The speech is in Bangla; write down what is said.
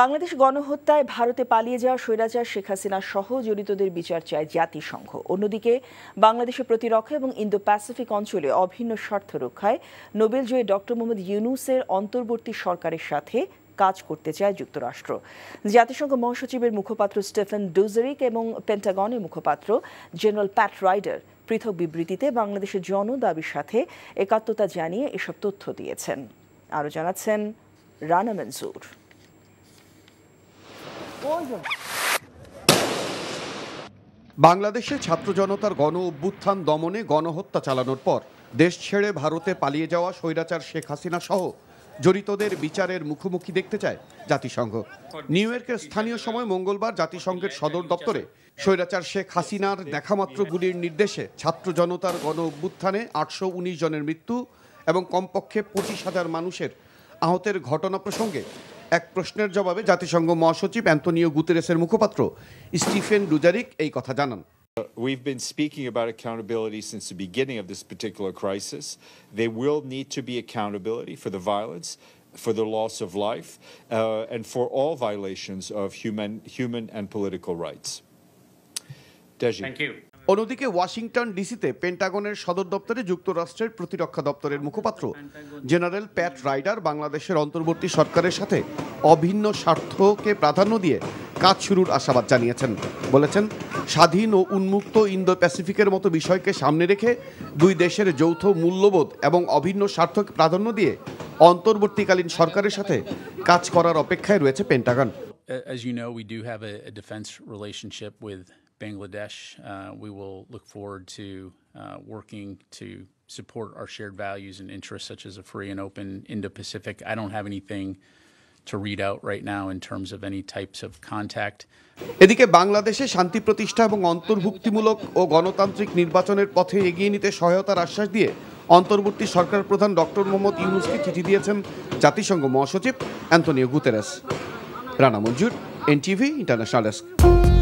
বাংলাদেশ গণহত্যায় ভারতে পালিয়ে যাওয়া স্বৈরাচার শেখ হাসিনা সহ জড়িতদের বিচার চায় জাতিসংঘ অন্যদিকে বাংলাদেশের প্রতিরক্ষা এবং ইন্দো প্যাসিফিক অঞ্চলে অভিন্ন স্বার্থ রক্ষায় নোবেল জয়ী ডক্টর মোহাম্মদ ইউনুসের অন্তর্বর্তী সরকারের সাথে কাজ করতে চায় যুক্তরাষ্ট্র জাতিসংঘ মহাসচিবের মুখপাত্র স্টেফেন ডুজারিক এবং পেন্টাগনের মুখপাত্র জেনারেল প্যাট রাইডার পৃথক বিবৃতিতে বাংলাদেশের জন দাবির সাথে একাত্মতা জানিয়ে এসব তথ্য দিয়েছেন আরও জানাচ্ছেন রানা মনসুর বাংলাদেশে ছাত্র জনতার গণ অভ্যুত্থান দমনে গণহত্যা চালানোর পর দেশ ছেড়ে ভারতে পালিয়ে যাওয়া স্বৈরাচার শেখ হাসিনা সহ জড়িতদের বিচারের মুখোমুখি দেখতে চায় জাতিসংঘ নিউ ইয়র্কের স্থানীয় সময় মঙ্গলবার জাতিসংঘের সদর দপ্তরে স্বৈরাচার শেখ হাসিনার দেখামাত্র গুলির নির্দেশে ছাত্র জনতার গণ অভ্যুত্থানে আটশো জনের মৃত্যু এবং কমপক্ষে পঁচিশ হাজার মানুষের আহতের ঘটনা প্রসঙ্গে এক প্রশ্নের জবাবে জাতিসংঘ মহাসচিব গুতেরেসের মুখপাত্র স্টিফেন ডুজারিক এই কথা জানান We've been speaking about accountability since the beginning of this particular crisis. There will need to be accountability for the violence, for the loss of life, uh, and for all violations of human, human and political rights. Deji. Thank you. অন্যদিকে ওয়াশিংটন ডিসিতে পেন্টাগনের সদর দপ্তরে যুক্তরাষ্ট্রের প্রতিরক্ষা দপ্তরের মুখপাত্র জেনারেল প্যাট রাইডার বাংলাদেশের অন্তর্বর্তী সরকারের সাথে অভিন্ন স্বার্থকে প্রাধান্য দিয়ে কাজ শুরুর আশাবাদ জানিয়েছেন বলেছেন স্বাধীন ও উন্মুক্ত ইন্দো প্যাসিফিকের মতো বিষয়কে সামনে রেখে দুই দেশের যৌথ মূল্যবোধ এবং অভিন্ন স্বার্থকে প্রাধান্য দিয়ে অন্তর্বর্তীকালীন সরকারের সাথে কাজ করার অপেক্ষায় রয়েছে Pentagon As you know, we do have a, a defense relationship with Bangladesh. Uh, we will look forward to uh, working to support our shared values and interests, such as a free and open Indo Pacific. I don't have anything. to read out right now in terms of any types of contact. এদিকে বাংলাদেশে শান্তি প্রতিষ্ঠা এবং অন্তর্ভুক্তিমূলক ও গণতান্ত্রিক নির্বাচনের পথে এগিয়ে নিতে সহায়তার আশ্বাস দিয়ে অন্তর্বর্তী সরকার প্রধান ডক্টর মোহাম্মদ ইউনুসকে চিঠি দিয়েছেন জাতিসংঘ মহাসচিব Antonio Guterres Rana Manjur NTV international desk